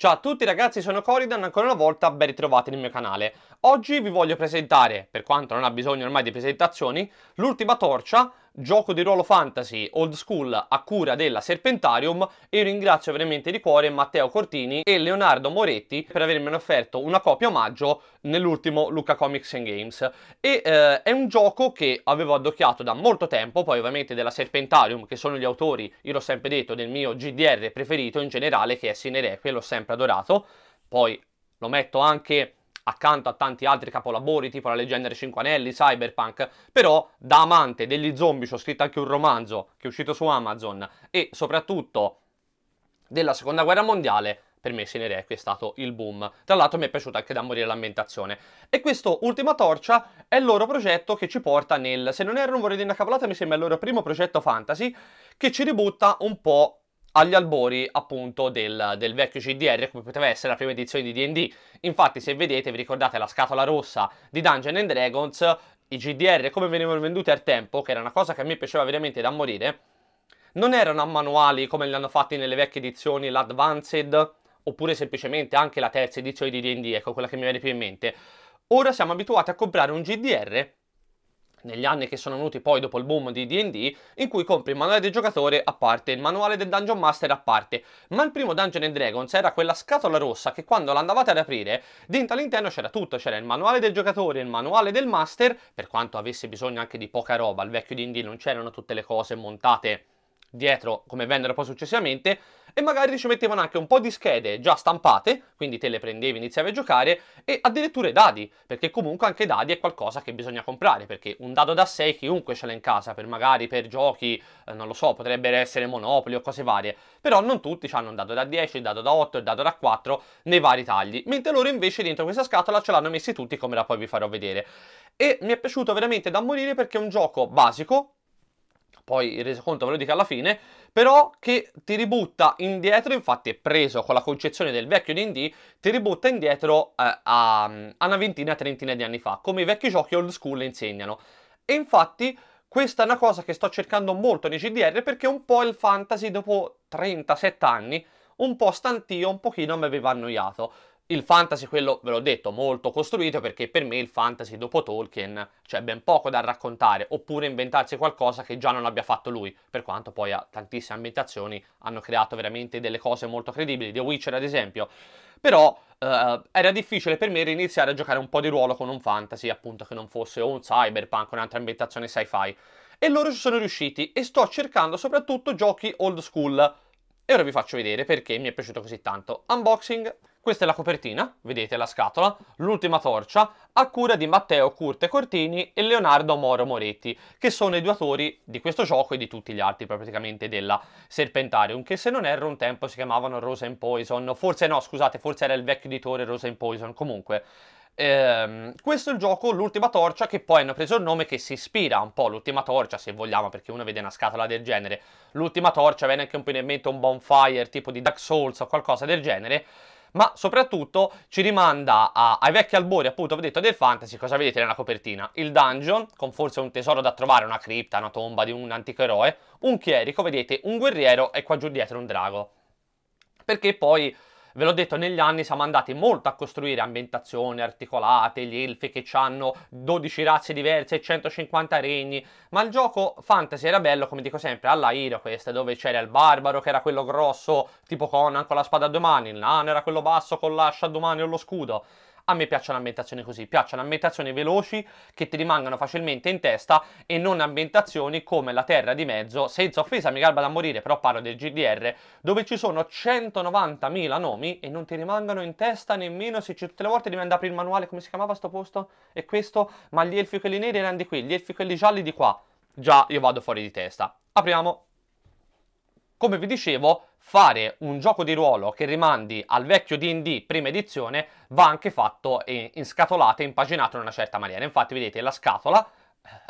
Ciao a tutti ragazzi, sono Coridan, ancora una volta ben ritrovati nel mio canale. Oggi vi voglio presentare, per quanto non ha bisogno ormai di presentazioni, l'ultima torcia gioco di ruolo fantasy old school a cura della Serpentarium e io ringrazio veramente di cuore Matteo Cortini e Leonardo Moretti per avermi offerto una copia omaggio nell'ultimo Luca Comics and Games e eh, è un gioco che avevo addocchiato da molto tempo poi ovviamente della Serpentarium che sono gli autori io l'ho sempre detto del mio GDR preferito in generale che è Sinereque l'ho sempre adorato poi lo metto anche accanto a tanti altri capolavori tipo La leggenda dei Cinque Anelli, Cyberpunk, però da amante degli zombie ci ho scritto anche un romanzo che è uscito su Amazon e soprattutto della Seconda Guerra Mondiale, per me Sine Requiem è stato il boom. Tra l'altro mi è piaciuta anche da morire l'ambientazione. E questo Ultima Torcia è il loro progetto che ci porta nel... Se non erro, un vorrei dire una cavolata, mi sembra il loro primo progetto fantasy che ci ributta un po' agli albori appunto del, del, vecchio GDR come poteva essere la prima edizione di D&D. Infatti se vedete, vi ricordate la scatola rossa di Dungeons and Dragons, i GDR come venivano venduti al tempo, che era una cosa che a me piaceva veramente da morire, non erano a manuali come li hanno fatti nelle vecchie edizioni, l'Advanced, oppure semplicemente anche la terza edizione di D&D, ecco quella che mi viene più in mente. Ora siamo abituati a comprare un GDR negli anni che sono venuti poi dopo il boom di D&D, in cui compri il manuale del giocatore a parte, il manuale del Dungeon Master a parte, ma il primo Dungeon and Dragons era quella scatola rossa che quando l'andavate ad aprire, dentro all'interno c'era tutto, c'era il manuale del giocatore, il manuale del Master, per quanto avesse bisogno anche di poca roba, al vecchio D&D non c'erano tutte le cose montate dietro come vennero poi successivamente e magari ci mettevano anche un po' di schede già stampate, quindi te le prendevi, iniziavi a giocare e addirittura i dadi, perché comunque anche i dadi è qualcosa che bisogna comprare, perché un dado da 6 chiunque ce l'ha in casa, per magari per giochi, eh, non lo so, potrebbero essere monopoli o cose varie, però non tutti hanno un dado da 10, il dado da 8, il dado da 4 nei vari tagli, mentre loro invece dentro questa scatola ce l'hanno messi tutti come la poi vi farò vedere. E mi è piaciuto veramente da morire perché è un gioco basico, poi il resoconto ve lo dico alla fine, però che ti ributta indietro, infatti è preso con la concezione del vecchio D&D, ti ributta indietro eh, a, a una ventina, trentina di anni fa, come i vecchi giochi old school insegnano. E infatti questa è una cosa che sto cercando molto nei GDR perché un po' il fantasy dopo 37 anni, un po' stantio, un pochino mi aveva annoiato. Il fantasy, quello ve l'ho detto, molto costruito perché per me il fantasy dopo Tolkien c'è cioè, ben poco da raccontare oppure inventarsi qualcosa che già non abbia fatto lui, per quanto poi ha tantissime ambientazioni, hanno creato veramente delle cose molto credibili, The Witcher ad esempio, però eh, era difficile per me riniziare a giocare un po' di ruolo con un fantasy appunto che non fosse o un cyberpunk o un'altra ambientazione sci-fi e loro ci sono riusciti e sto cercando soprattutto giochi old school e ora vi faccio vedere perché mi è piaciuto così tanto. Unboxing questa è la copertina, vedete la scatola, l'ultima torcia, a cura di Matteo Curte Cortini e Leonardo Moro Moretti, che sono i due autori di questo gioco e di tutti gli altri praticamente della Serpentarium, che se non erro un tempo si chiamavano Rosa and Poison, forse no, scusate, forse era il vecchio editore Rosa and Poison, comunque. Ehm, questo è il gioco L'ultima torcia che poi hanno preso il nome che si ispira un po' all'ultima torcia se vogliamo perché uno vede una scatola del genere l'ultima torcia viene anche un po' in mente un bonfire tipo di Dark Souls o qualcosa del genere ma soprattutto ci rimanda a, ai vecchi albori, appunto, ho detto, del fantasy, cosa vedete nella copertina? Il dungeon, con forse un tesoro da trovare, una cripta, una tomba di un antico eroe, un chierico, vedete, un guerriero e qua giù dietro un drago. Perché poi Ve l'ho detto, negli anni siamo andati molto a costruire ambientazioni articolate, gli elfi che hanno 12 razze diverse e 150 regni, ma il gioco fantasy era bello, come dico sempre, alla Iroquest, dove c'era il barbaro che era quello grosso, tipo Conan con la spada a due mani, il nano era quello basso con l'ascia a due mani o lo scudo. A me piacciono ambientazioni così, piacciono ambientazioni veloci che ti rimangano facilmente in testa e non ambientazioni come la Terra di Mezzo, senza offesa mi garba da morire, però parlo del GDR, dove ci sono 190.000 nomi e non ti rimangono in testa nemmeno se tutte le volte devi andare a aprire il manuale, come si chiamava sto posto? E questo? Ma gli elfi quelli neri erano di qui, gli elfi quelli gialli di qua. Già, io vado fuori di testa. Apriamo. Come vi dicevo, fare un gioco di ruolo che rimandi al vecchio D&D prima edizione va anche fatto in, in scatolate, impaginato in una certa maniera. Infatti vedete la scatola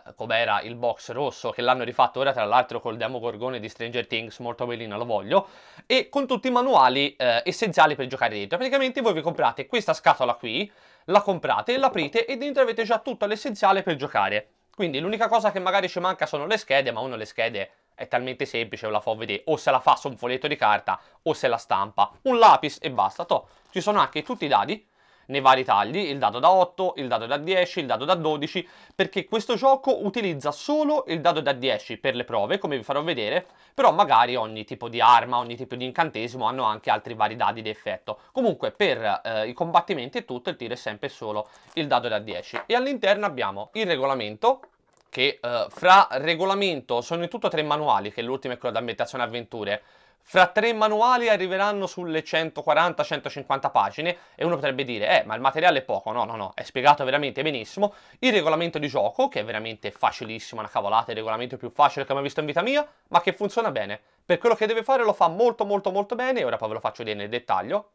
eh, come era il box rosso che l'hanno rifatto ora tra l'altro col demo gorgone di Stranger Things, molto bellino, lo voglio, e con tutti i manuali eh, essenziali per giocare dentro. Praticamente voi vi comprate questa scatola qui, la comprate, l'aprite e dentro avete già tutto l'essenziale per giocare. Quindi l'unica cosa che magari ci manca sono le schede, ma uno le schede è talmente semplice, ve la fa vedere, o se la fa su un foglietto di carta o se la stampa, un lapis e basta, to. Ci sono anche tutti i dadi nei vari tagli, il dado da 8, il dado da 10, il dado da 12, perché questo gioco utilizza solo il dado da 10 per le prove, come vi farò vedere, però magari ogni tipo di arma, ogni tipo di incantesimo hanno anche altri vari dadi di effetto. Comunque per eh, i combattimenti e tutto il tiro è sempre solo il dado da 10. E all'interno abbiamo il regolamento, che eh, fra regolamento sono in tutto tre manuali, che l'ultimo è quello da ambientazione avventure. Fra tre manuali arriveranno sulle 140-150 pagine e uno potrebbe dire, eh, ma il materiale è poco. No, no, no, è spiegato veramente benissimo. Il regolamento di gioco, che è veramente facilissimo, una cavolata, il regolamento più facile che ho mai visto in vita mia, ma che funziona bene. Per quello che deve fare lo fa molto molto molto bene, e ora poi ve lo faccio vedere nel dettaglio.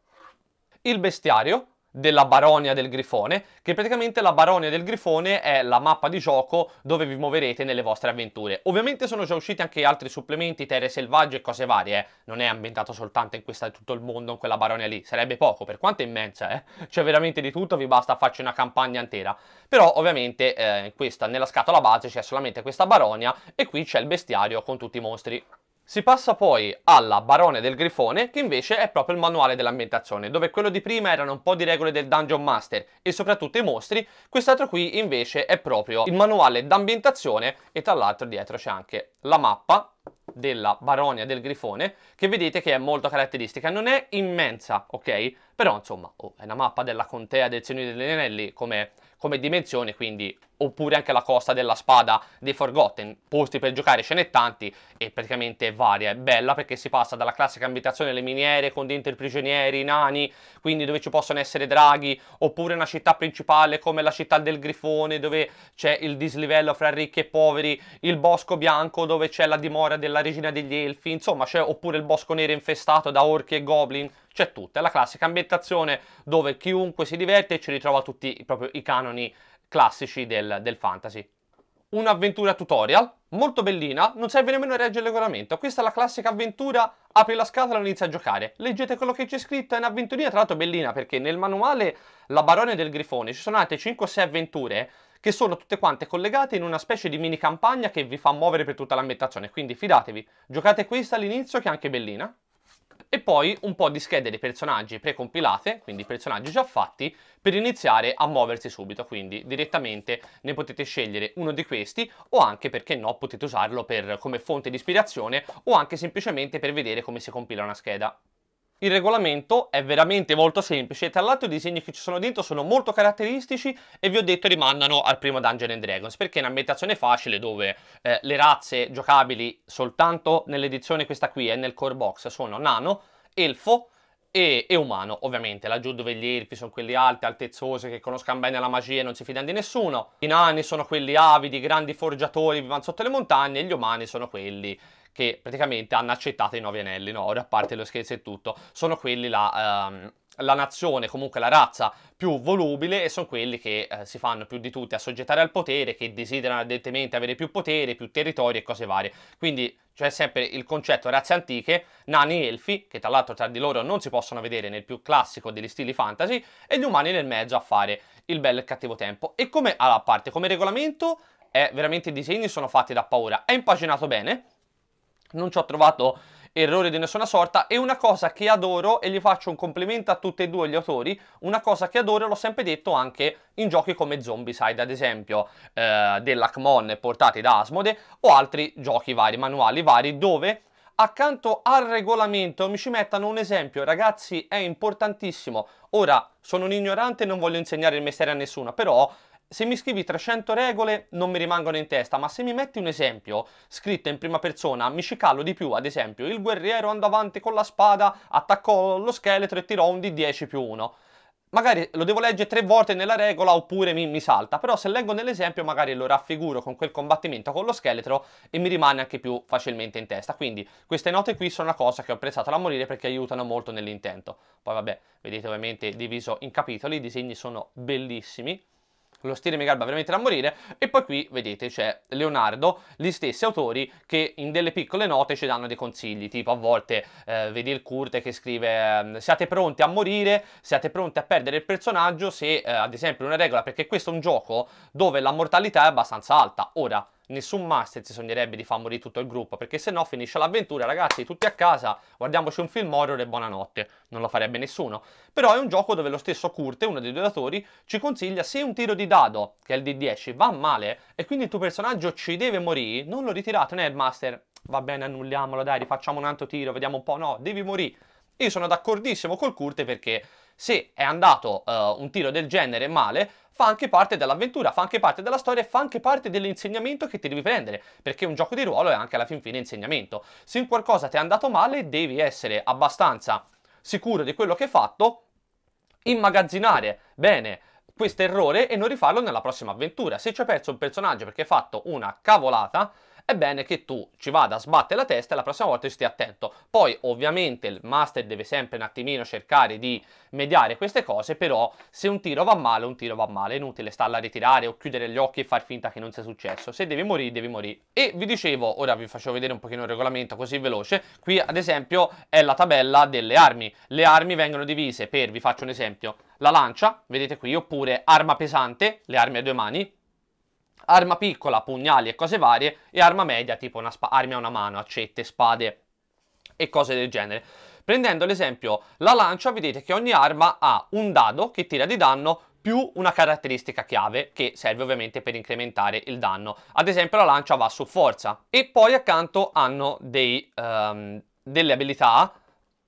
Il bestiario, della Baronia del Grifone, che praticamente la Baronia del Grifone è la mappa di gioco dove vi muoverete nelle vostre avventure. Ovviamente sono già usciti anche altri supplementi, terre selvagge e cose varie, eh. non è ambientato soltanto in questa tutto il mondo, in quella Baronia lì, sarebbe poco, per quanto è immensa, eh. c'è veramente di tutto, vi basta farci una campagna intera. Però ovviamente eh, questa, nella scatola base c'è solamente questa Baronia e qui c'è il bestiario con tutti i mostri. Si passa poi alla Barone del Grifone, che invece è proprio il manuale dell'ambientazione, dove quello di prima erano un po' di regole del Dungeon Master e soprattutto i mostri, quest'altro qui invece è proprio il manuale d'ambientazione e tra l'altro dietro c'è anche la mappa della Baronia del Grifone, che vedete che è molto caratteristica, non è immensa, ok? Però insomma oh, è una mappa della contea del Signore degli Anelli come, come dimensione, quindi oppure anche la costa della spada dei Forgotten, posti per giocare ce n'è tanti e praticamente varia, è bella perché si passa dalla classica ambientazione delle miniere con dentro i prigionieri, i nani, quindi dove ci possono essere draghi, oppure una città principale come la città del Grifone dove c'è il dislivello fra ricchi e poveri, il bosco bianco dove c'è la dimora della regina degli elfi, insomma c'è oppure il bosco nero infestato da orchi e goblin, c'è tutto. È la classica ambientazione dove chiunque si diverte e ci ritrova tutti proprio i canoni classici del, del fantasy. Un'avventura tutorial, molto bellina, non serve nemmeno a reggere il regolamento. Questa è la classica avventura, apri la scatola e inizia a giocare. Leggete quello che c'è scritto, è un'avventurina tra l'altro bellina perché nel manuale La Barone del Grifone ci sono altre 5 o 6 avventure che sono tutte quante collegate in una specie di mini campagna che vi fa muovere per tutta l'ambientazione. Quindi fidatevi, giocate questa all'inizio che è anche bellina e poi un po' di schede dei personaggi precompilate, quindi personaggi già fatti, per iniziare a muoversi subito, quindi direttamente ne potete scegliere uno di questi o anche perché no potete usarlo per, come fonte di ispirazione o anche semplicemente per vedere come si compila una scheda. Il regolamento è veramente molto semplice, tra l'altro i disegni che ci sono dentro sono molto caratteristici e vi ho detto rimandano al primo Dungeon and Dragons perché è un'ambientazione facile dove eh, le razze giocabili soltanto nell'edizione questa qui e eh, nel core box sono nano, elfo, e, e, umano, ovviamente, laggiù dove gli elfi sono quelli alti, altezzosi, che conoscono bene la magia e non si fidano di nessuno, i nani sono quelli avidi, grandi forgiatori, vivono sotto le montagne, e gli umani sono quelli che praticamente hanno accettato i nuovi anelli, no? Ora a parte lo scherzo e tutto, sono quelli la, ehm, la nazione, comunque la razza più volubile e sono quelli che eh, si fanno più di tutti assoggettare al potere, che desiderano ardentemente avere più potere, più territori e cose varie. Quindi c'è sempre il concetto razze antiche, nani e elfi, che tra l'altro tra di loro non si possono vedere nel più classico degli stili fantasy, e gli umani nel mezzo a fare il bel e il cattivo tempo. E come, alla parte, come regolamento, è eh, veramente i disegni sono fatti da paura, è impaginato bene, non ci ho trovato errori di nessuna sorta e una cosa che adoro e gli faccio un complimento a tutti e due gli autori una cosa che adoro l'ho sempre detto anche in giochi come Zombicide ad esempio eh, dell'Acmon portati da Asmode o altri giochi vari, manuali vari dove accanto al regolamento mi ci mettano un esempio ragazzi è importantissimo ora sono un ignorante e non voglio insegnare il mestiere a nessuno però se mi scrivi 300 regole non mi rimangono in testa, ma se mi metti un esempio scritto in prima persona mi ci callo di più, ad esempio il guerriero andò avanti con la spada, attaccò lo scheletro e tirò un di 10 più 1 magari lo devo leggere tre volte nella regola oppure mi, mi, salta, però se leggo nell'esempio magari lo raffiguro con quel combattimento con lo scheletro e mi rimane anche più facilmente in testa, quindi queste note qui sono una cosa che ho apprezzato da morire perché aiutano molto nell'intento. Poi vabbè, vedete ovviamente diviso in capitoli, i disegni sono bellissimi, lo stile mi garba veramente da morire e poi qui vedete c'è Leonardo, gli stessi autori che in delle piccole note ci danno dei consigli, tipo a volte eh, vedi il Kurt che scrive ehm, siate pronti a morire, siate pronti a perdere il personaggio se eh, ad esempio una regola perché questo è un gioco dove la mortalità è abbastanza alta. Ora nessun master si sognerebbe di far morire tutto il gruppo, perché se no finisce l'avventura, ragazzi, tutti a casa, guardiamoci un film horror e buonanotte. Non lo farebbe nessuno. Però è un gioco dove lo stesso Kurt uno dei due datori ci consiglia se un tiro di dado, che è il D10, va male e quindi il tuo personaggio ci deve morire, non lo ritirate, nel master, va bene, annulliamolo, dai, rifacciamo un altro tiro, vediamo un po', no, devi morire. Io sono d'accordissimo col Kurt perché se è andato uh, un tiro del genere male, fa anche parte dell'avventura, fa anche parte della storia e fa anche parte dell'insegnamento che ti devi prendere, perché un gioco di ruolo è anche alla fin fine insegnamento. Se in qualcosa ti è andato male, devi essere abbastanza sicuro di quello che hai fatto, immagazzinare bene questo errore e non rifarlo nella prossima avventura. Se ci hai perso un personaggio perché hai fatto una cavolata, è bene che tu ci vada a sbattere la testa e la prossima volta ci stia attento. Poi ovviamente il master deve sempre un attimino cercare di mediare queste cose, però se un tiro va male, un tiro va male, è inutile starla a ritirare o chiudere gli occhi e far finta che non sia successo. Se devi morire, devi morire. E vi dicevo, ora vi faccio vedere un pochino il regolamento così veloce, qui ad esempio è la tabella delle armi. Le armi vengono divise per, vi faccio un esempio, la lancia, vedete qui, oppure arma pesante, le armi a due mani, arma piccola, pugnali e cose varie, e arma media, tipo una armi a una mano, accette, spade e cose del genere. Prendendo l'esempio la lancia, vedete che ogni arma ha un dado che tira di danno più una caratteristica chiave che serve ovviamente per incrementare il danno. Ad esempio la lancia va su forza e poi accanto hanno dei, um, delle abilità,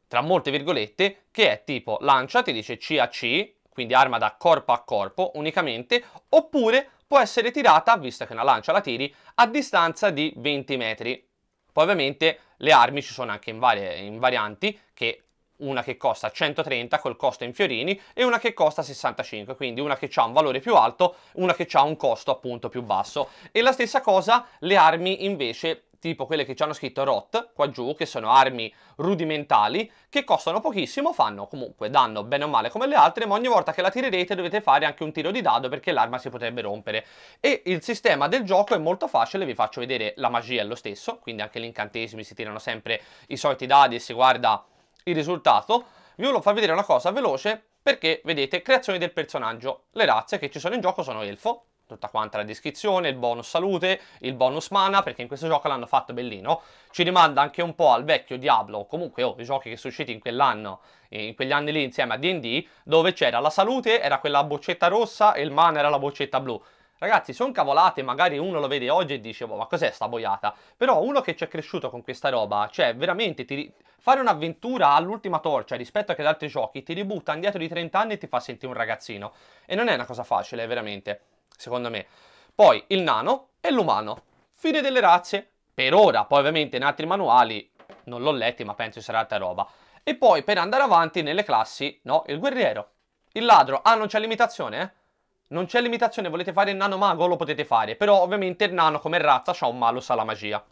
tra molte virgolette, che è tipo lancia ti dice CAC, quindi arma da corpo a corpo unicamente, oppure può essere tirata, visto che una lancia la tiri, a distanza di 20 metri. Poi ovviamente le armi ci sono anche in, varie, in varianti, che una che costa 130 col costo in fiorini e una che costa 65, quindi una che ha un valore più alto, una che ha un costo appunto più basso. E la stessa cosa le armi invece tipo quelle che ci hanno scritto ROT qua giù, che sono armi rudimentali, che costano pochissimo, fanno comunque danno bene o male come le altre, ma ogni volta che la tirerete dovete fare anche un tiro di dado perché l'arma si potrebbe rompere. E il sistema del gioco è molto facile, vi faccio vedere la magia è lo stesso, quindi anche gli incantesimi si tirano sempre i soliti dadi e si guarda il risultato. Vi volevo far vedere una cosa veloce perché, vedete, creazioni del personaggio. Le razze che ci sono in gioco sono elfo, tutta quanta la descrizione, il bonus salute, il bonus mana, perché in questo gioco l'hanno fatto bellino. Ci rimanda anche un po' al vecchio Diablo, comunque oh, i giochi che sono usciti in quell'anno, eh, in quegli anni lì insieme a D&D, dove c'era la salute, era quella boccetta rossa e il mana era la boccetta blu. Ragazzi, sono cavolate, magari uno lo vede oggi e dice, boh, ma cos'è sta boiata? Però uno che ci è cresciuto con questa roba, cioè veramente ti... fare un'avventura all'ultima torcia rispetto ad altri giochi ti ributta indietro di 30 anni e ti fa sentire un ragazzino. E non è una cosa facile, veramente secondo me. Poi il nano e l'umano. Fine delle razze, per ora. Poi ovviamente in altri manuali non l'ho letti, ma penso ci sarà altra roba. E poi per andare avanti nelle classi, no, il guerriero, il ladro. Ah, non c'è limitazione, eh? Non c'è limitazione, volete fare il nano mago, lo potete fare. Però ovviamente il nano come razza ha un malus alla magia.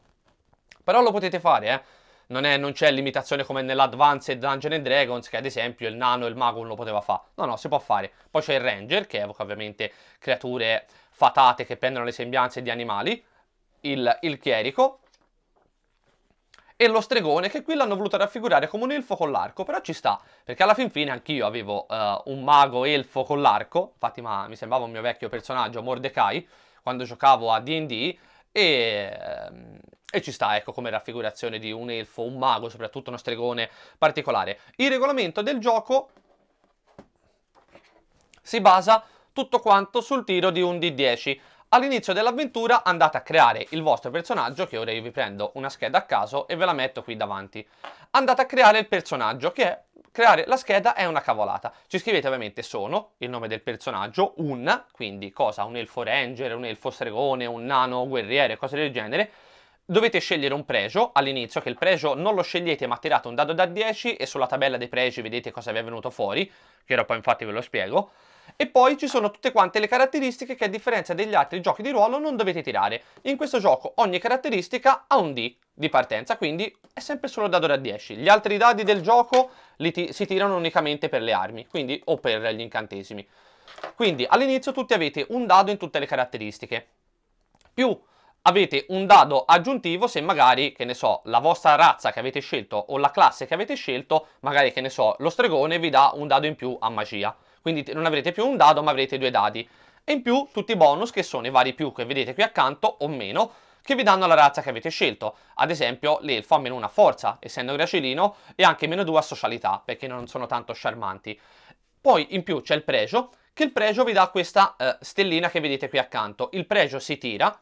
Però lo potete fare, eh? non, è, non c'è limitazione come nell'Advanced Dungeon Dragons, che ad esempio il nano e il mago non lo poteva fare. No, no, si può fare. Poi c'è il Ranger, che evoca ovviamente creature fatate che prendono le sembianze di animali. il, il Chierico, e lo stregone che qui l'hanno voluto raffigurare come un elfo con l'arco, però ci sta, perché alla fin fine anch'io avevo uh, un mago elfo con l'arco, infatti ma, mi sembrava un mio vecchio personaggio Mordecai, quando giocavo a D&D, e, ehm, e ci sta, ecco, come raffigurazione di un elfo, un mago, soprattutto uno stregone particolare. Il regolamento del gioco si basa tutto quanto sul tiro di un D10. All'inizio dell'avventura andate a creare il vostro personaggio, che ora io vi prendo una scheda a caso e ve la metto qui davanti. Andate a creare il personaggio, che è creare la scheda è una cavolata. Ci scrivete ovviamente sono, il nome del personaggio, un, quindi cosa, un elfo ranger, un elfo stregone, un nano guerriere, cose del genere, Dovete scegliere un pregio all'inizio, che il pregio non lo scegliete ma tirate un dado da 10 e sulla tabella dei pregi vedete cosa vi è venuto fuori, che ora poi infatti ve lo spiego. E poi ci sono tutte quante le caratteristiche che a differenza degli altri giochi di ruolo non dovete tirare. In questo gioco ogni caratteristica ha un D di partenza, quindi è sempre solo dado da 10. Gli altri dadi del gioco ti si tirano unicamente per le armi, quindi o per gli incantesimi. Quindi all'inizio tutti avete un dado in tutte le caratteristiche. Più avete un dado aggiuntivo se magari, che ne so, la vostra razza che avete scelto o la classe che avete scelto, magari, che ne so, lo stregone vi dà un dado in più a magia. Quindi non avrete più un dado ma avrete due dadi. E in più tutti i bonus che sono i vari più che vedete qui accanto o meno, che vi danno la razza che avete scelto. Ad esempio l'elfo ha meno una forza, essendo gracilino, e anche meno due a socialità, perché non sono tanto sciarmanti. Poi in più c'è il pregio, che il pregio vi dà questa eh, stellina che vedete qui accanto. Il pregio si tira,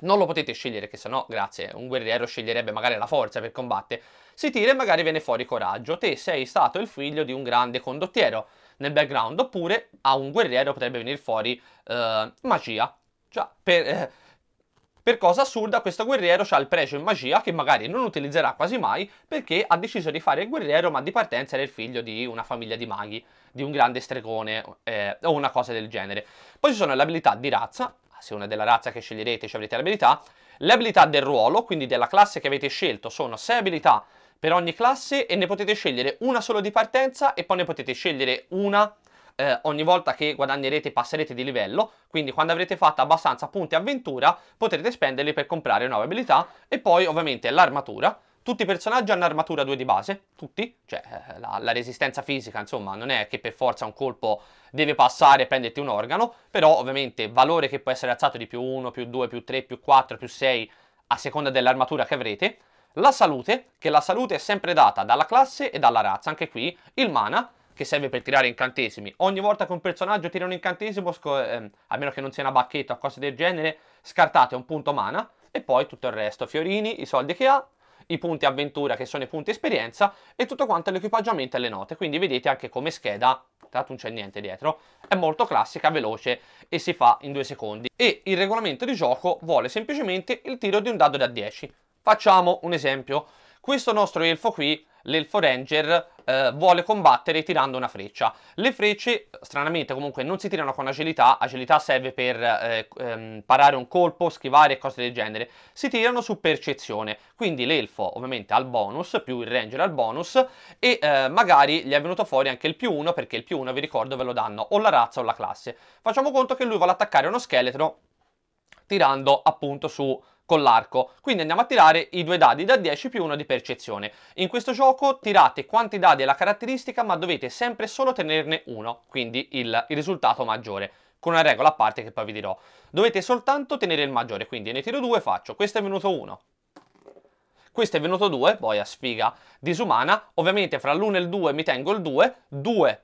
non lo potete scegliere, che sennò, grazie, un guerriero sceglierebbe magari la forza per combattere, si tira e magari viene fuori coraggio, te sei stato il figlio di un grande condottiero nel background, oppure a un guerriero potrebbe venire fuori eh, magia, Cioè, per, eh, per, cosa assurda questo guerriero ha il pregio in magia che magari non utilizzerà quasi mai perché ha deciso di fare il guerriero ma di partenza era il figlio di una famiglia di maghi, di un grande stregone eh, o una cosa del genere. Poi ci sono le abilità di razza, a seconda della razza che sceglierete ci avrete le abilità, le abilità del ruolo, quindi della classe che avete scelto, sono 6 abilità per ogni classe e ne potete scegliere una solo di partenza e poi ne potete scegliere una eh, ogni volta che guadagnerete e passerete di livello, quindi quando avrete fatto abbastanza punti avventura potrete spenderli per comprare nuove abilità e poi ovviamente l'armatura tutti i personaggi hanno armatura 2 di base, tutti, cioè eh, la, la, resistenza fisica, insomma, non è che per forza un colpo deve passare e prenderti un organo, però ovviamente valore che può essere alzato di più 1, più 2, più 3, più 4, più 6 a seconda dell'armatura che avrete. La salute, che la salute è sempre data dalla classe e dalla razza, anche qui. Il mana, che serve per tirare incantesimi. Ogni volta che un personaggio tira un incantesimo, ehm, a meno che non sia una bacchetta o cose del genere, scartate un punto mana e poi tutto il resto, fiorini, i soldi che ha i punti avventura che sono i punti esperienza e tutto quanto l'equipaggiamento e le note. Quindi vedete anche come scheda, tra non c'è niente dietro, è molto classica, veloce e si fa in due secondi. E il regolamento di gioco vuole semplicemente il tiro di un dado da 10. Facciamo un esempio. Questo nostro elfo qui l'elfo ranger eh, vuole combattere tirando una freccia. Le frecce, stranamente, comunque non si tirano con agilità, agilità serve per eh, ehm, parare un colpo, schivare e cose del genere, si tirano su percezione, quindi l'elfo ovviamente ha il bonus, più il ranger ha il bonus, e eh, magari gli è venuto fuori anche il più 1, perché il più 1, vi ricordo, ve lo danno o la razza o la classe. Facciamo conto che lui vuole attaccare uno scheletro tirando appunto su con l'arco. Quindi andiamo a tirare i due dadi da 10 più uno di percezione. In questo gioco tirate quanti dadi è la caratteristica, ma dovete sempre solo tenerne uno, quindi il, il risultato maggiore con una regola a parte che poi vi dirò. Dovete soltanto tenere il maggiore, quindi ne tiro 2 faccio, questo è venuto 1. Questo è venuto 2, poi a sfiga disumana, ovviamente fra l'1 e il 2 mi tengo il 2, 2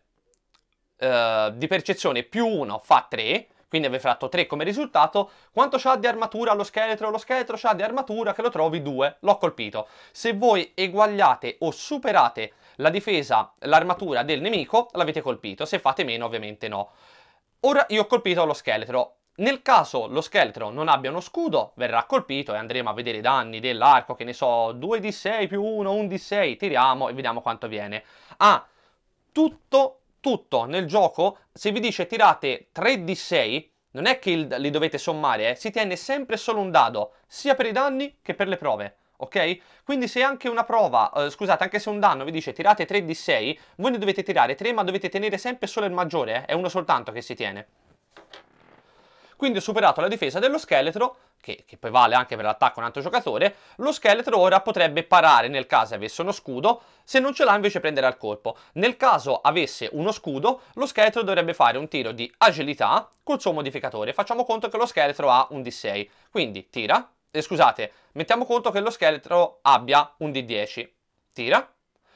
eh, di percezione più 1 fa 3, quindi avevi fatto 3 come risultato. Quanto c'ha di armatura lo scheletro? Lo scheletro c'ha di armatura che lo trovi 2, l'ho colpito. Se voi eguagliate o superate la difesa, l'armatura del nemico, l'avete colpito, se fate meno ovviamente no. Ora io ho colpito lo scheletro, nel caso lo scheletro non abbia uno scudo, verrà colpito e andremo a vedere i danni dell'arco, che ne so, 2 di 6 più 1, 1 di 6, tiriamo e vediamo quanto viene. Ha ah, tutto tutto nel gioco, se vi dice tirate 3 di 6, non è che il, li dovete sommare, eh, si tiene sempre solo un dado, sia per i danni che per le prove. Ok? Quindi se anche una prova, eh, scusate, anche se un danno vi dice tirate 3 di 6, voi ne dovete tirare 3, ma dovete tenere sempre solo il maggiore, eh, è uno soltanto che si tiene. Quindi ho superato la difesa dello scheletro, che, che poi vale anche per l'attacco a un altro giocatore, lo scheletro ora potrebbe parare nel caso avesse uno scudo, se non ce l'ha invece prendere al colpo. Nel caso avesse uno scudo, lo scheletro dovrebbe fare un tiro di agilità col suo modificatore. Facciamo conto che lo scheletro ha un D6, quindi tira, eh, scusate, mettiamo conto che lo scheletro abbia un D10, tira,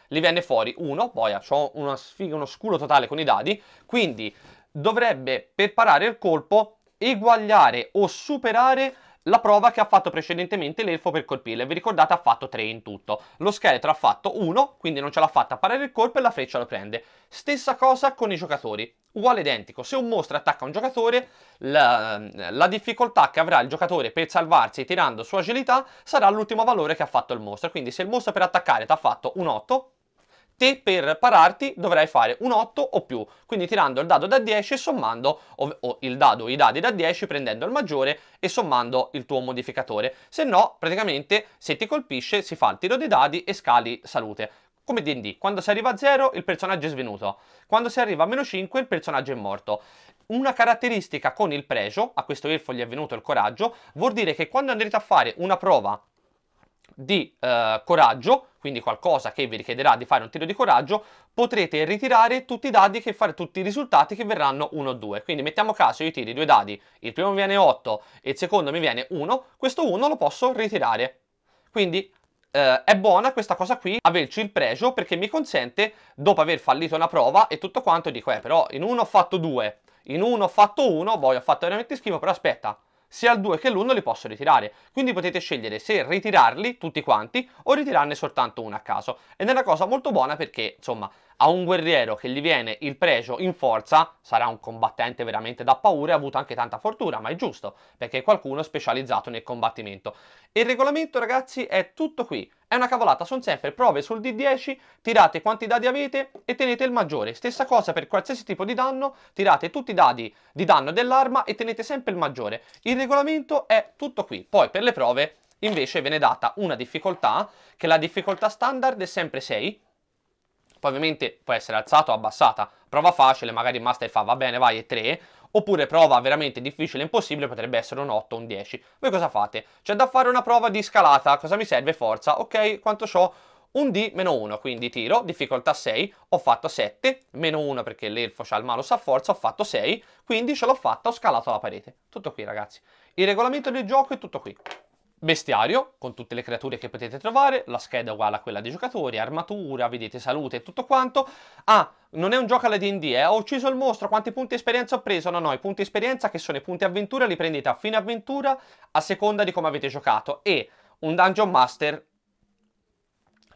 gli viene fuori uno, poi ho una sfiga, uno scudo totale con i dadi, quindi dovrebbe per parare il colpo eguagliare o superare la prova che ha fatto precedentemente l'elfo per colpirla. Vi ricordate ha fatto 3 in tutto. Lo scheletro ha fatto 1, quindi non ce l'ha fatta a parare il colpo e la freccia lo prende. Stessa cosa con i giocatori. Uguale identico, se un mostro attacca un giocatore, la, la difficoltà che avrà il giocatore per salvarsi tirando su agilità sarà l'ultimo valore che ha fatto il mostro. Quindi se il mostro per attaccare ti ha fatto un 8, te per pararti dovrai fare un 8 o più, quindi tirando il dado da 10 e sommando o, il dado i dadi da 10 prendendo il maggiore e sommando il tuo modificatore, se no praticamente se ti colpisce si fa il tiro dei dadi e scali salute. Come D&D, quando si arriva a 0 il personaggio è svenuto, quando si arriva a meno 5 il personaggio è morto una caratteristica con il pregio, a questo elfo gli è venuto il coraggio, vuol dire che quando andrete a fare una prova di eh, coraggio, quindi qualcosa che vi richiederà di fare un tiro di coraggio, potrete ritirare tutti i dadi che fare tutti i risultati che verranno 1 o 2. Quindi mettiamo caso io tiri due dadi, il primo mi viene 8 e il secondo mi viene 1, questo 1 lo posso ritirare. Quindi eh, è buona questa cosa qui, averci il pregio, perché mi consente, dopo aver fallito una prova e tutto quanto, dico, eh però in uno ho fatto 2, in uno ho fatto 1, poi ho fatto veramente schifo, però aspetta, sia il 2 che l'1 li posso ritirare. Quindi potete scegliere se ritirarli tutti quanti o ritirarne soltanto uno a caso. Ed è una cosa molto buona perché, insomma, a un guerriero che gli viene il pregio in forza, sarà un combattente veramente da paura e ha avuto anche tanta fortuna, ma è giusto, perché qualcuno è specializzato nel combattimento. Il regolamento ragazzi è tutto qui, è una cavolata, sono sempre prove sul D10, tirate quanti dadi avete e tenete il maggiore. Stessa cosa per qualsiasi tipo di danno, tirate tutti i dadi di danno dell'arma e tenete sempre il maggiore. Il regolamento è tutto qui, poi per le prove invece ve ne è data una difficoltà, che la difficoltà standard è sempre 6, poi ovviamente può essere alzata o abbassata. Prova facile, magari il master fa va bene, vai e 3. Oppure prova veramente difficile, impossibile, potrebbe essere un 8, o un 10. Voi cosa fate? C'è da fare una prova di scalata, cosa mi serve? Forza, ok, quanto ho? Un D meno 1, quindi tiro, difficoltà 6, ho fatto 7, meno 1 perché l'elfo ha il malus a forza, ho fatto 6, quindi ce l'ho fatta, ho scalato la parete. Tutto qui ragazzi. Il regolamento del gioco è tutto qui. Bestiario, con tutte le creature che potete trovare, la scheda è uguale a quella dei giocatori, armatura, vedete salute e tutto quanto. Ah, non è un gioco alla D&D, eh? ho ucciso il mostro, quanti punti esperienza ho preso? No, no, i punti esperienza che sono i punti avventura li prendete a fine avventura a seconda di come avete giocato e un Dungeon Master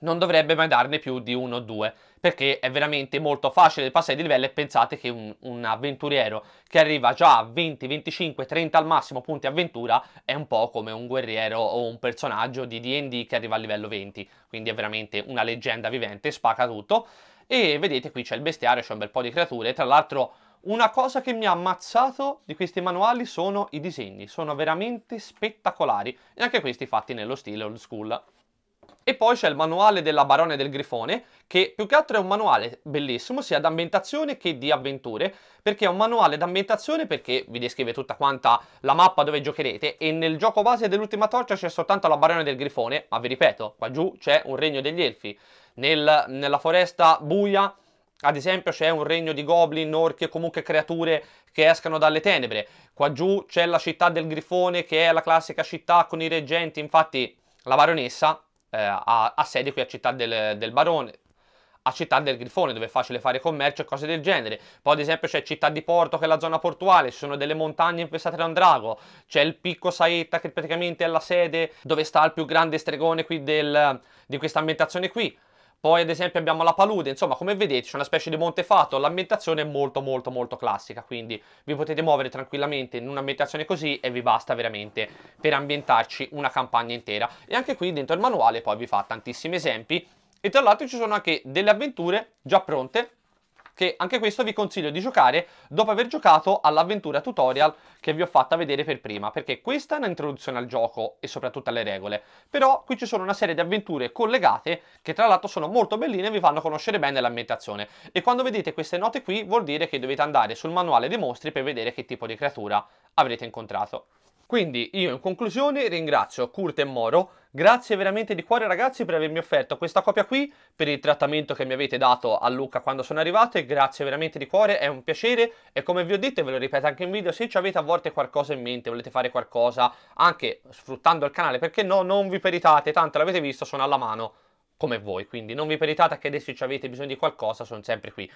non dovrebbe mai darne più di uno o due, perché è veramente molto facile passare di livello e pensate che un, un avventuriero che arriva già a 20, 25, 30 al massimo punti avventura è un po' come un guerriero o un personaggio di D&D che arriva a livello 20, quindi è veramente una leggenda vivente, spacca tutto. E vedete qui c'è il bestiario, c'è un bel po' di creature, tra l'altro... Una cosa che mi ha ammazzato di questi manuali sono i disegni, sono veramente spettacolari e anche questi fatti nello stile old school. E poi c'è il manuale della Barone del Grifone, che più che altro è un manuale bellissimo, sia d'ambientazione che di avventure, perché è un manuale d'ambientazione perché vi descrive tutta quanta la mappa dove giocherete e nel gioco base dell'ultima torcia c'è soltanto la Barone del Grifone, ma vi ripeto, qua giù c'è un regno degli elfi. Nel, nella foresta buia ad esempio c'è un regno di goblin, orchi o comunque creature che escano dalle tenebre. Qua giù c'è la città del grifone che è la classica città con i reggenti, infatti la baronessa eh, ha, ha, sede qui a Città del, del Barone, a Città del Grifone dove è facile fare commercio e cose del genere. Poi ad esempio c'è Città di Porto che è la zona portuale, ci sono delle montagne infestate da un drago, c'è il Picco Saetta che praticamente è la sede dove sta il più grande stregone qui del, di questa ambientazione qui. Poi ad esempio abbiamo la palude, insomma come vedete c'è una specie di montefatto, l'ambientazione è molto molto molto classica, quindi vi potete muovere tranquillamente in un'ambientazione così e vi basta veramente per ambientarci una campagna intera. E anche qui dentro il manuale poi vi fa tantissimi esempi e tra l'altro ci sono anche delle avventure già pronte che anche questo vi consiglio di giocare dopo aver giocato all'avventura tutorial che vi ho fatta vedere per prima, perché questa è un'introduzione al gioco e soprattutto alle regole, però qui ci sono una serie di avventure collegate che tra l'altro sono molto belline e vi fanno conoscere bene l'ambientazione e quando vedete queste note qui vuol dire che dovete andare sul manuale dei mostri per vedere che tipo di creatura avrete incontrato. Quindi io in conclusione ringrazio Kurt e Moro Grazie veramente di cuore ragazzi per avermi offerto questa copia qui, per il trattamento che mi avete dato a Luca quando sono arrivato e grazie veramente di cuore, è un piacere e come vi ho detto e ve lo ripeto anche in video, se ci avete a volte qualcosa in mente, volete fare qualcosa anche sfruttando il canale, perché no, non vi peritate, tanto l'avete visto, sono alla mano come voi, quindi non vi peritate che adesso ci avete bisogno di qualcosa, sono sempre qui.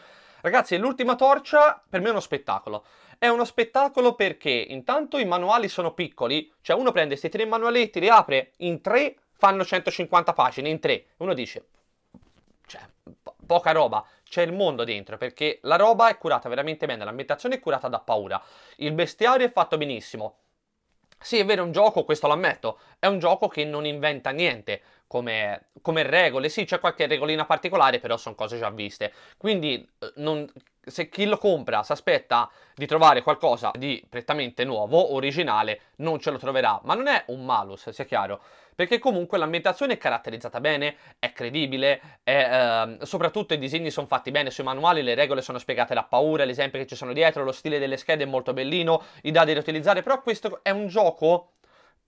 Ragazzi, l'ultima torcia per me è uno spettacolo. È uno spettacolo perché intanto i manuali sono piccoli, cioè uno prende questi tre manualetti, li apre in tre, fanno 150 pagine, in tre. Uno dice, cioè, po poca roba, c'è il mondo dentro, perché la roba è curata veramente bene, l'ambientazione è curata da paura, il bestiario è fatto benissimo. Sì, è vero, è un gioco, questo lo ammetto, è un gioco che non inventa niente, come, come, regole. Sì, c'è qualche regolina particolare, però sono cose già viste. Quindi eh, non, se chi lo compra si aspetta di trovare qualcosa di prettamente nuovo, originale, non ce lo troverà. Ma non è un malus, sia chiaro. Perché comunque l'ambientazione è caratterizzata bene, è credibile, è, eh, soprattutto i disegni sono fatti bene sui manuali, le regole sono spiegate da paura, gli esempi che ci sono dietro, lo stile delle schede è molto bellino, i dadi da utilizzare, però questo è un gioco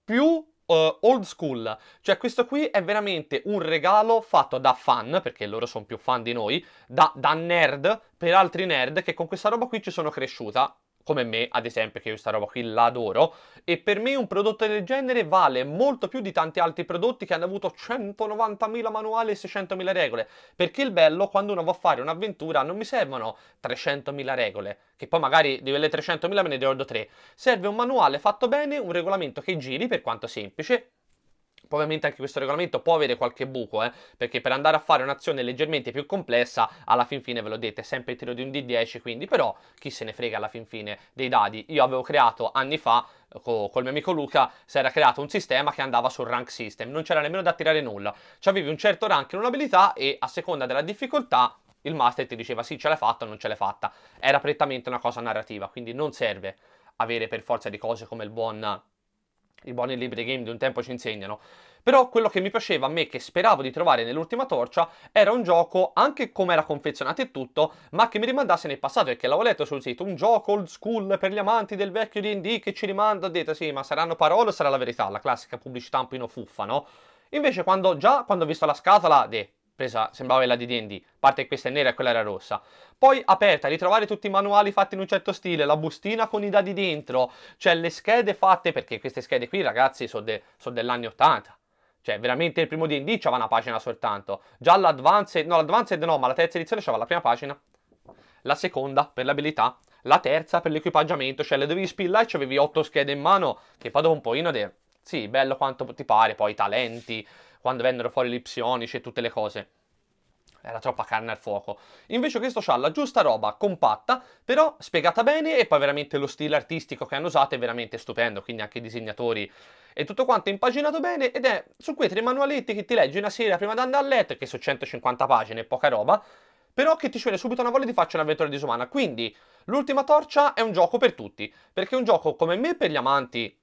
più uh, old school. Cioè questo qui è veramente un regalo fatto da fan, perché loro sono più fan di noi, da, da nerd per altri nerd che con questa roba qui ci sono cresciuta come me, ad esempio, che io questa roba qui l'adoro, e per me un prodotto del genere vale molto più di tanti altri prodotti che hanno avuto 190.000 manuali e 600.000 regole, perché il bello quando uno va a fare un'avventura non mi servono 300.000 regole, che poi magari di quelle 300.000 me ne ricordo 3, serve un manuale fatto bene, un regolamento che giri per quanto semplice, ovviamente anche questo regolamento può avere qualche buco, eh, perché per andare a fare un'azione leggermente più complessa, alla fin fine ve l'ho detto, è sempre il tiro di un D10, quindi però chi se ne frega alla fin fine dei dadi. Io avevo creato anni fa, co- col mio amico Luca, si era creato un sistema che andava sul rank system, non c'era nemmeno da tirare nulla. Cioè avevi un certo rank in un'abilità e a seconda della difficoltà il master ti diceva sì ce l'hai fatta o non ce l'hai fatta. Era prettamente una cosa narrativa, quindi non serve avere per forza di cose come il buon i buoni libri dei game di un tempo ci insegnano. Però quello che mi piaceva a me, che speravo di trovare nell'ultima torcia, era un gioco, anche come era confezionato e tutto, ma che mi rimandasse nel passato, perché l'avevo letto sul sito, un gioco old school per gli amanti del vecchio D&D che ci rimanda, detto sì, ma saranno parole o sarà la verità, la classica pubblicità un po' fuffa, no? Invece quando già, quando ho visto la scatola, de, presa, sembrava quella di D&D, a parte questa è nera e quella era rossa. Poi aperta, ritrovare tutti i manuali fatti in un certo stile, la bustina con i dadi dentro, cioè le schede fatte, perché queste schede qui ragazzi sono de, so dell'anno 80. Cioè, veramente il primo D&D c'aveva una pagina soltanto. Già l'Advanced, no, l'Advanced no, ma la terza edizione c'aveva la prima pagina, la seconda per l'abilità, la terza per l'equipaggiamento, cioè le dovevi spillare e c'avevi otto schede in mano, che poi dopo un po' inode, Sì, bello quanto ti pare, poi talenti, quando vennero fuori gli psionici e tutte le cose. Era troppa carne al fuoco. Invece questo ha la giusta roba, compatta, però spiegata bene e poi veramente lo stile artistico che hanno usato è veramente stupendo, quindi anche i disegnatori e tutto quanto è impaginato bene ed è su quei tre manualetti che ti leggi una sera prima di andare a letto, che sono 150 pagine, poca roba, però che ti ci subito una voglia di farci un'avventura disumana. Quindi l'ultima torcia è un gioco per tutti, perché è un gioco come me per gli amanti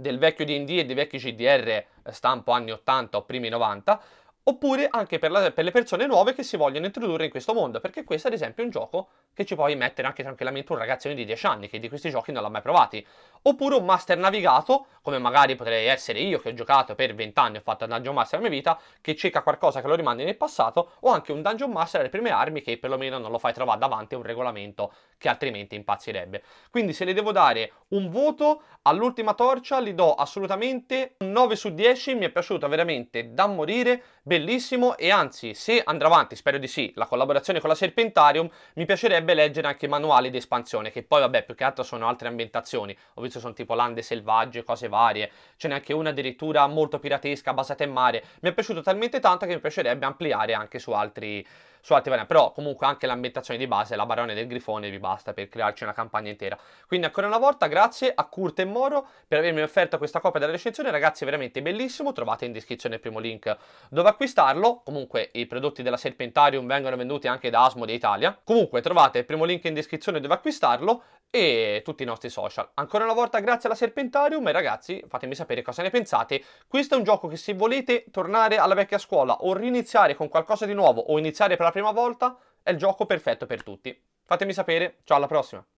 del vecchio DD e dei vecchi CDR eh, stampo anni 80 o primi 90, oppure anche per, la, per, le persone nuove che si vogliono introdurre in questo mondo, perché questo ad esempio è un gioco che ci puoi mettere anche tranquillamente un ragazzino di 10 anni che di questi giochi non l'ha mai provati, oppure un master navigato, come magari potrei essere io che ho giocato per 20 anni e ho fatto il dungeon master nella mia vita, che cerca qualcosa che lo rimandi nel passato, o anche un dungeon master alle prime armi che perlomeno non lo fai trovare davanti a un regolamento che altrimenti impazzirebbe. Quindi se le devo dare un voto all'ultima torcia, li do assolutamente 9 su 10, mi è piaciuto veramente da morire, bellissimo e anzi se andrà avanti, spero di sì, la collaborazione con la Serpentarium, mi piacerebbe leggere anche i manuali di espansione, che poi vabbè più che altro sono altre ambientazioni. Ho solito sono tipo lande selvagge, cose varie. Ce n'è anche una addirittura molto piratesca, basata in mare. Mi è piaciuto talmente tanto che mi piacerebbe ampliare anche su altri, su altri varianti. Però comunque anche l'ambientazione di base, la barone del grifone, vi basta per crearci una campagna intera. Quindi ancora una volta grazie a Kurt e Moro per avermi offerto questa copia della recensione. Ragazzi, veramente bellissimo. Trovate in descrizione il primo link dove acquistarlo. Comunque i prodotti della Serpentarium vengono venduti anche da Asmode Italia. Comunque trovate il primo link in descrizione dove acquistarlo e tutti i nostri social. Ancora una volta grazie alla Serpentarium e ragazzi fatemi sapere cosa ne pensate. Questo è un gioco che se volete tornare alla vecchia scuola o riniziare con qualcosa di nuovo o iniziare per la prima volta è il gioco perfetto per tutti. Fatemi sapere, ciao alla prossima!